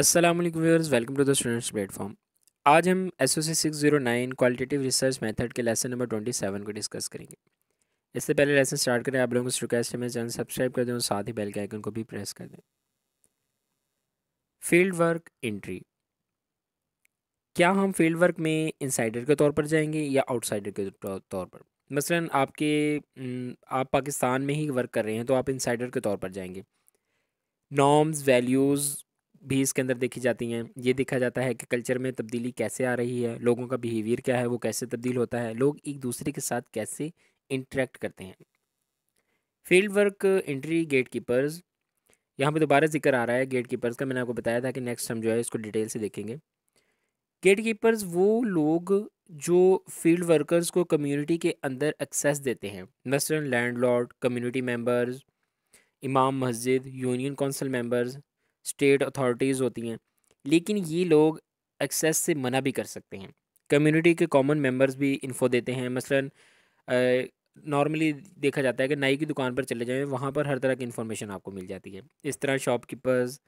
अस्सलाम वालेकुम viewers welcome to the students platform आज हम S O C six zero nine qualitative research method के लेसन नंबर ट्वेंटी सेवन को discuss करेंगे इससे पहले लेसन स्टार्ट करें आप लोगों को रिक्वेस्ट है मेरे चैनल सब्सक्राइब कर दें और साथ ही बेल के आइकन को भी प्रेस कर दें फील्ड वर्क इंट्री क्या हम फील्ड वर्क में इंसाइडर के तौर पर जाएंगे या आउटसाइडर के तौर पर मसलन आपके आप पाकिस्तान में ही वर्क कर रहे हैं तो आप इंसाइडर के तौर पर जाएंगे नॉर्म्स वैल्यूज़ भी इसके अंदर देखी जाती हैं ये देखा जाता है कि कल्चर में तब्दीली कैसे आ रही है लोगों का बिहेवियर क्या है वो कैसे तब्दील होता है लोग एक दूसरे के साथ कैसे इंटरेक्ट करते हैं field work entry gatekeepers यहाँ पर दोबारा जिक्र आ रहा है गेट कीपर्स का मैंने आपको बताया था कि नेक्स्ट हम जो है इसको डिटेल से देखेंगे गेट कीपर्स वो लोग जो फील्ड वर्कर्स को कम्युनिटी के अंदर एक्सेस देते हैं मसलन लैंड लॉर्ड कम्युनिटी मेम्बर्स इमाम मस्जिद union council members state authorities होती हैं लेकिन ये लोग एक्सेस से मना भी कर सकते हैं कम्युनिटी के कॉमन मेंबर्स भी इन्फो देते हैं मसलन नॉर्मली देखा जाता है कि नाई की दुकान पर चले जाएँ वहाँ पर हर तरह की इन्फॉर्मेशन आपको मिल जाती है इस तरह शॉपकीपर्स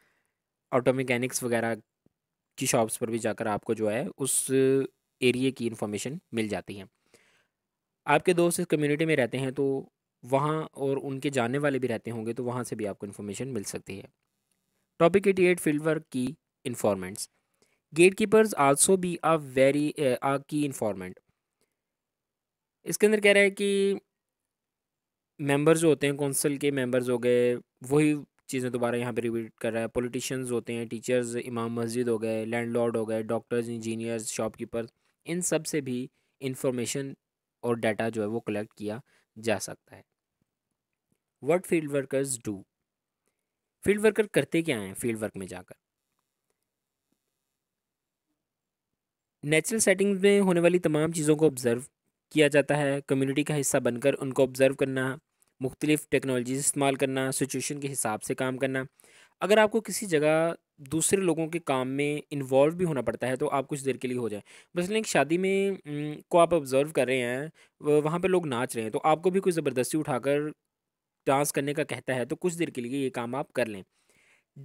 ऑटो मैकेनिक्स वगैरह की शॉप्स पर भी जाकर आपको जो है उस एरिए की इन्फॉर्मेशन मिल जाती है आपके दोस्त इस कम्युनिटी में रहते हैं तो वहाँ और उनके जानने वाले भी रहते होंगे तो वहाँ से भी आपको इन्फॉर्मेशन मिल सकती है टॉपिक एटी फील्ड वर्क की informants gatekeepers also be a very a key informant इसके अंदर कह रहा है कि मेंबर्स जो होते हैं कौंसिल के मेंबर्स हो गए वही चीज़ें दोबारा यहाँ पे रिपीट कर रहा है पॉलिटिशियंस होते हैं टीचर्स इमाम मस्जिद हो गए लैंडलॉर्ड हो गए डॉक्टर्स इंजीनियर्स शॉपकीपर्स इन सब से भी इंफॉर्मेशन और डाटा जो है वो कलेक्ट किया जा सकता है what field workers do field worker करते क्या हैं फील्ड वर्क में जाकर नेचुरल सेटिंग्स में होने वाली तमाम चीज़ों को ऑब्ज़र्व किया जाता है कम्युनिटी का हिस्सा बनकर उनको ऑब्ज़र्व करना मुख्तलिफ़ टेक्नोलॉजीज इस्तेमाल करना सिचुएशन के हिसाब से काम करना अगर आपको किसी जगह दूसरे लोगों के काम में इन्वॉल्व भी होना पड़ता है तो आप कुछ देर के लिए हो जाए मसलन एक शादी में को आप ऑब्ज़र्व कर रहे हैं वहाँ पर लोग नाच रहे हैं तो आपको भी कोई ज़बरदस्ती उठाकर डांस करने का कहता है तो कुछ देर के लिए ये काम आप कर लें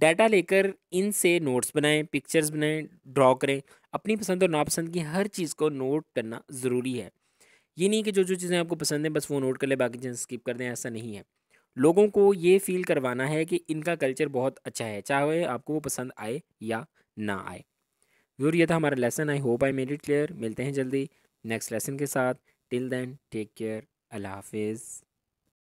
डाटा लेकर इनसे नोट्स बनाएं पिक्चर्स बनाएं ड्रॉ करें अपनी पसंद और नापसंद की हर चीज़ को नोट करना ज़रूरी है ये नहीं कि जो जो चीज़ें आपको पसंद हैं बस वो नोट कर लें बाकी चीज़ें स्किप कर दें ऐसा नहीं है लोगों को ये फील करवाना है कि इनका कल्चर बहुत अच्छा है चाहे आपको वो पसंद आए या ना आए व्यूर यह था हमारा lesson I hope I made it clear मिलते हैं जल्दी नेक्स्ट लेसन के साथ टिल देन टेक केयर अल्लाह हाफिज़